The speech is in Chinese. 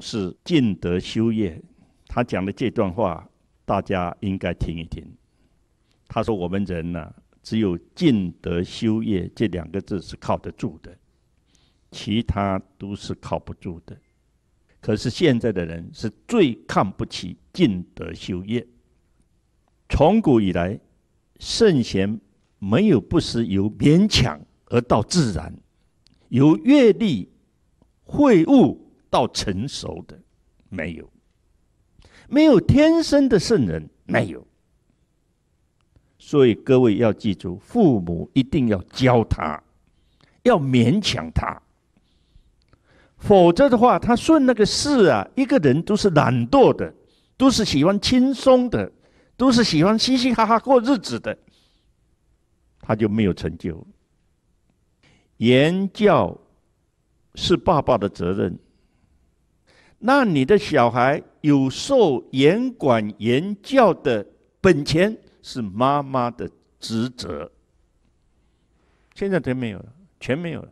是尽德修业，他讲的这段话，大家应该听一听。他说：“我们人呢，只有尽德修业这两个字是靠得住的，其他都是靠不住的。可是现在的人是最看不起尽德修业。从古以来，圣贤没有不是由勉强而到自然，由阅历会悟。”到成熟的没有，没有天生的圣人没有，所以各位要记住，父母一定要教他，要勉强他，否则的话，他顺那个势啊，一个人都是懒惰的，都是喜欢轻松的，都是喜欢嘻嘻哈哈过日子的，他就没有成就。言教是爸爸的责任。那你的小孩有受严管严教的本钱，是妈妈的职责。现在都没有了，全没有了。